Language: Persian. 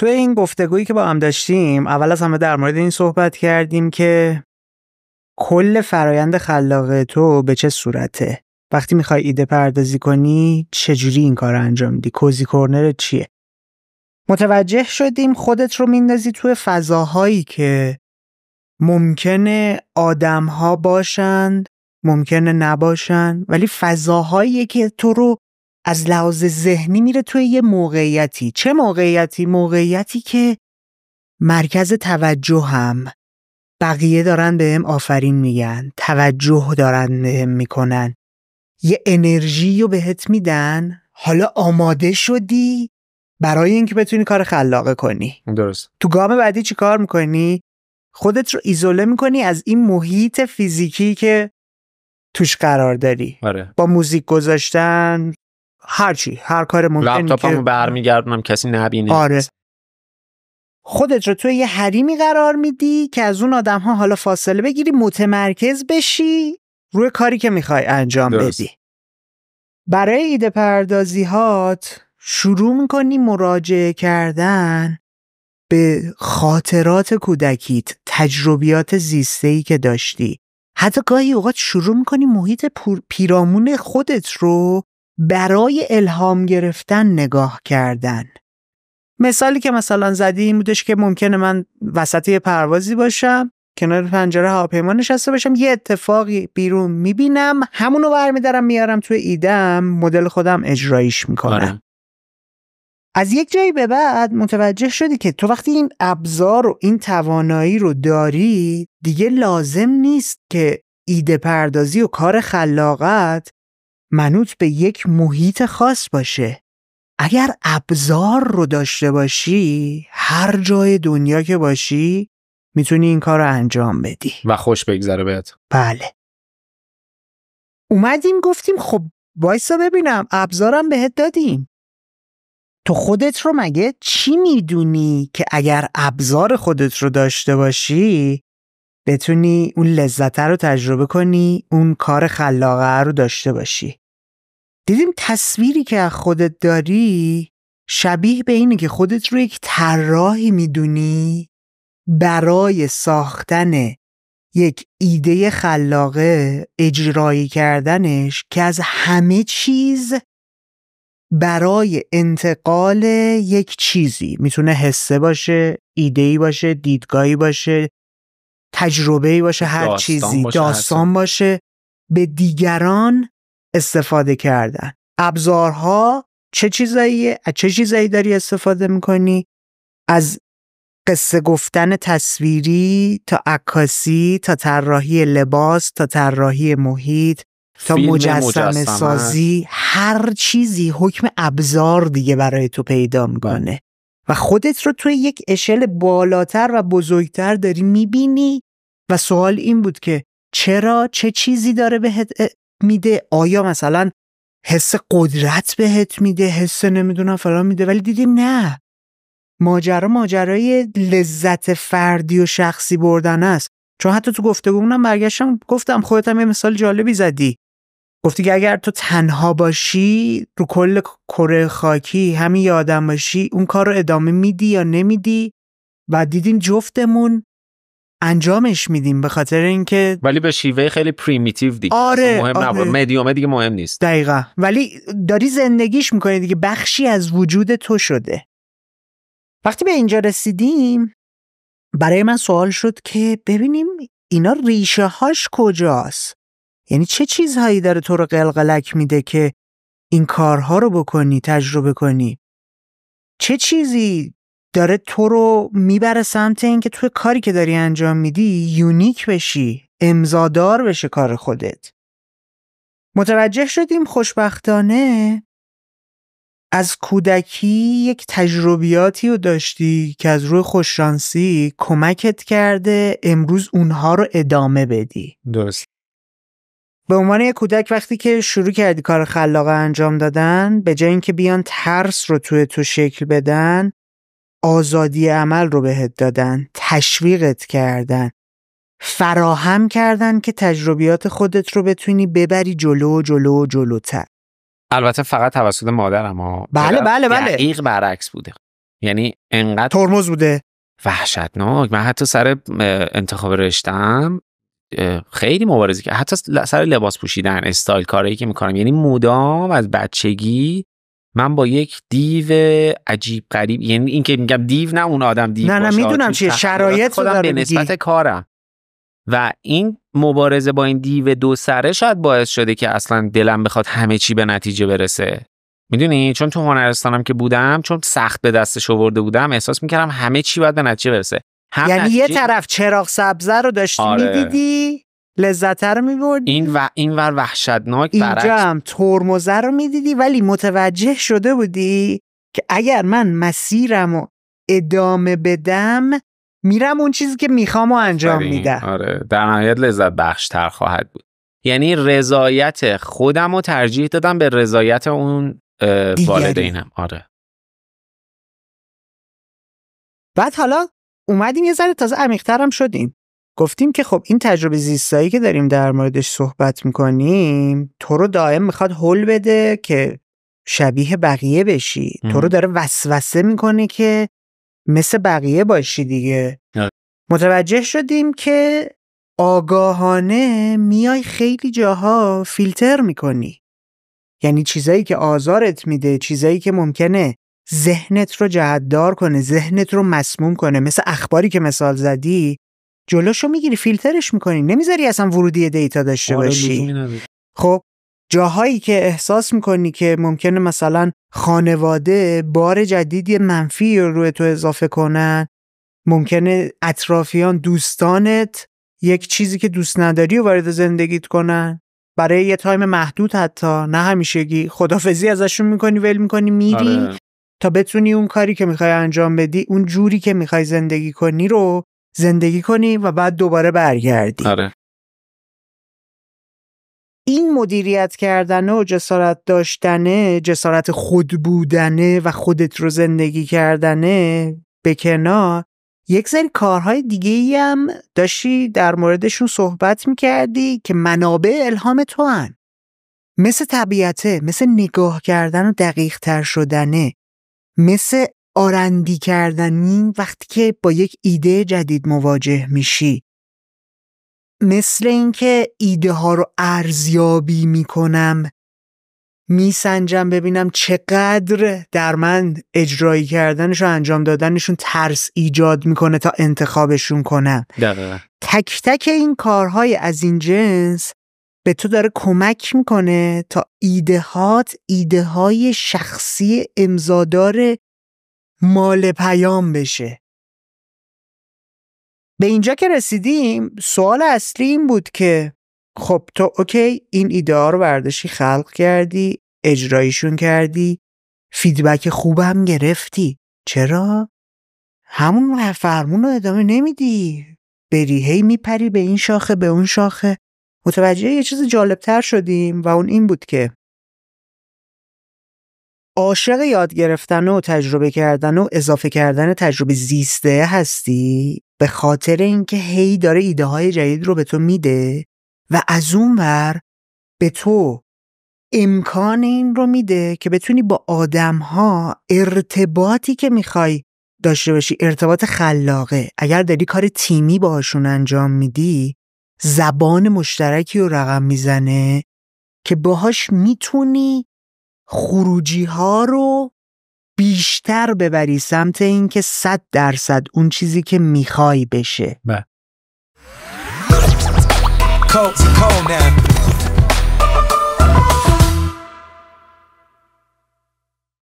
تو این گفتگویی که با هم داشتیم اول از همه در مورد این صحبت کردیم که کل فرایند خلاق تو به چه صورته وقتی میخوای ایده پردازی کنی چجوری این کار انجام میدی کوزی کورنر چیه متوجه شدیم خودت رو میندازی توی فضاهایی که ممکنه آدمها باشند ممکنه نباشند ولی فضاهایی که تو رو از لحاظ ذهنی میره توی یه موقعیتی چه موقعیتی موقعیتی که مرکز توجه هم بقیه دارن به هم آفرین میگن توجه دارن هم میکنن یه انرژی رو بهت میدن حالا آماده شدی برای اینکه بتونی کار خلاقه کنی درست تو گام بعدی چی کار میکنی خودت رو ایزوله میکنی از این محیط فیزیکی که توش قرار داری آره. با موزیک گذاشتن هرچی هر کار ممکن لپتاپمو برمیگردونم کسی نبینه آره خودت رو توی یه حریمی قرار میدی که از اون آدم ها حالا فاصله بگیری متمرکز بشی روی کاری که میخوای انجام درست. بدی برای ایده پردازی هات شروع میکنی مراجعه کردن به خاطرات کودکیت تجربیات زیستهی که داشتی حتی گاهی اوقات شروع میکنی محیط پیرامون خودت رو برای الهام گرفتن نگاه کردن مثالی که مثلا زدی این بودش که ممکنه من وسط یه پروازی باشم کنار پنجره هواپیما نشسته باشم یه اتفاقی بیرون میبینم همونو برمیدارم میارم توی ایدم مدل خودم اجرایش میکنم آره. از یک جایی به بعد متوجه شدی که تو وقتی این ابزار و این توانایی رو داری دیگه لازم نیست که ایده پردازی و کار خلاقت منوط به یک محیط خاص باشه اگر ابزار رو داشته باشی هر جای دنیا که باشی میتونی این کار رو انجام بدی و خوش بگذره بهت بله اومدیم گفتیم خب وایسا ببینم ابزارم بهت دادیم تو خودت رو مگه چی میدونی که اگر ابزار خودت رو داشته باشی بتونی اون لذت رو تجربه کنی اون کار خلاقه رو داشته باشی دیدیم تصویری که از خودت داری شبیه به اینه که خودت رو یک طراحی میدونی برای ساختن یک ایده خلاقه اجرایی کردنش که از همه چیز برای انتقال یک چیزی میتونه حسه باشه ایدهی باشه دیدگاهی باشه تجربه باشه هر چیزی داستان باشه به دیگران استفاده کردن ابزارها چه چیزایی از چه چیزایی داری استفاده میکنی از قصه گفتن تصویری تا عکاسی تا طراحی لباس تا طراحی محیط تا مجسم, سازی هر چیزی حکم ابزار دیگه برای تو پیدا بله. میکنه و خودت رو توی یک اشل بالاتر و بزرگتر داری میبینی و سوال این بود که چرا چه چیزی داره بهت میده آیا مثلا حس قدرت بهت میده حس نمیدونم فلان میده ولی دیدیم نه ماجرا ماجرای لذت فردی و شخصی بردن است چون حتی تو گفتگومونم برگشتم گفتم خودت هم یه مثال جالبی زدی گفتی که اگر تو تنها باشی رو کل کره خاکی همین یادم باشی اون کار رو ادامه میدی یا نمیدی و دیدیم جفتمون انجامش میدیم به خاطر اینکه ولی به شیوه خیلی پریمیتیو دیگه آره مهم آره. مدیومه دیگه مهم نیست دقیقا ولی داری زندگیش میکنی دیگه بخشی از وجود تو شده وقتی به اینجا رسیدیم برای من سوال شد که ببینیم اینا ریشه هاش کجاست یعنی چه چیزهایی داره تو رو قلقلک میده که این کارها رو بکنی تجربه کنی چه چیزی داره تو رو میبره سمت اینکه تو کاری که داری انجام میدی یونیک بشی امضادار بشه کار خودت متوجه شدیم خوشبختانه از کودکی یک تجربیاتی رو داشتی که از روی خوششانسی کمکت کرده امروز اونها رو ادامه بدی درست به عنوان یک کودک وقتی که شروع کردی کار خلاقه انجام دادن به جای اینکه بیان ترس رو توی تو شکل بدن آزادی عمل رو بهت دادن تشویقت کردن فراهم کردن که تجربیات خودت رو بتونی ببری جلو جلو جلوتر البته فقط توسط مادرم ها بله یعنی بله بله دقیق برعکس بوده یعنی انقدر ترمز بوده وحشتناک من حتی سر انتخاب رشتم خیلی مبارزه که حتی سر لباس پوشیدن استایل کاری که میکنم یعنی مدام از بچگی من با یک دیو عجیب غریب یعنی اینکه میگم دیو نه اون آدم دیو نه نه میدونم چیه شرایط خودم به نسبت کارم و این مبارزه با این دیو دو سره شاید باعث شده که اصلا دلم بخواد همه چی به نتیجه برسه میدونی چون تو هنرستانم که بودم چون سخت به دستش آورده بودم احساس میکردم همه چی باید به نتیجه برسه یعنی یه طرف چراغ سبز رو داشتی آره. میدیدی لذت رو میبرد این و این ور وحشتناک برعکس اینجا هم ترمزه رو میدیدی ولی متوجه شده بودی که اگر من مسیرم و ادامه بدم میرم اون چیزی که میخوام و انجام میدم آره در نهایت لذت بخشتر خواهد بود یعنی رضایت خودم رو ترجیح دادم به رضایت اون والدینم آره بعد حالا اومدیم یه ذره تازه عمیقتر شدیم گفتیم که خب این تجربه زیستایی که داریم در موردش صحبت میکنیم تو رو دائم میخواد حل بده که شبیه بقیه بشی تو رو داره وسوسه میکنه که مثل بقیه باشی دیگه متوجه شدیم که آگاهانه میای خیلی جاها فیلتر میکنی یعنی چیزایی که آزارت میده چیزایی که ممکنه ذهنت رو جهتدار کنه ذهنت رو مسموم کنه مثل اخباری که مثال زدی جلوشو میگیری فیلترش میکنی نمیذاری اصلا ورودی دیتا داشته آره، باشی خب جاهایی که احساس میکنی که ممکنه مثلا خانواده بار جدیدی منفی رو روی تو اضافه کنن ممکنه اطرافیان دوستانت یک چیزی که دوست نداری و وارد زندگیت کنن برای یه تایم محدود حتی نه همیشگی خدافزی ازشون میکنی ول میکنی میری آره. تا بتونی اون کاری که میخوای انجام بدی اون جوری که میخوای زندگی کنی رو زندگی کنی و بعد دوباره برگردی آره. این مدیریت کردن و جسارت داشتنه جسارت خود بودنه و خودت رو زندگی کردنه به کنار یک سری کارهای دیگه ای هم داشتی در موردشون صحبت میکردی که منابع الهام تو هن. مثل طبیعته مثل نگاه کردن و دقیق تر شدنه مثل آرندی کردنی وقتی که با یک ایده جدید مواجه میشی مثل اینکه ایده ها رو ارزیابی میکنم میسنجم ببینم چقدر در من اجرایی کردنش و انجام دادنشون ترس ایجاد میکنه تا انتخابشون کنم دقیقا. تک تک این کارهای از این جنس به تو داره کمک میکنه تا ایدهات ایده های شخصی امزادار مال پیام بشه به اینجا که رسیدیم سوال اصلی این بود که خب تو اوکی این ایده رو برداشتی خلق کردی اجرایشون کردی فیدبک خوبم گرفتی چرا همون فرمون رو ادامه نمیدی بری هی میپری به این شاخه به اون شاخه متوجه یه چیز جالبتر شدیم و اون این بود که عاشق یاد گرفتن و تجربه کردن و اضافه کردن تجربه زیسته هستی به خاطر اینکه هی داره ایده های جدید رو به تو میده و از اون ور به تو امکان این رو میده که بتونی با آدم ها ارتباطی که میخوای داشته باشی ارتباط خلاقه اگر داری کار تیمی باشون انجام میدی زبان مشترکی رو رقم میزنه که باهاش میتونی خروجی ها رو بیشتر ببری سمت اینکه 100 درصد اون چیزی که میخوای بشه. بله.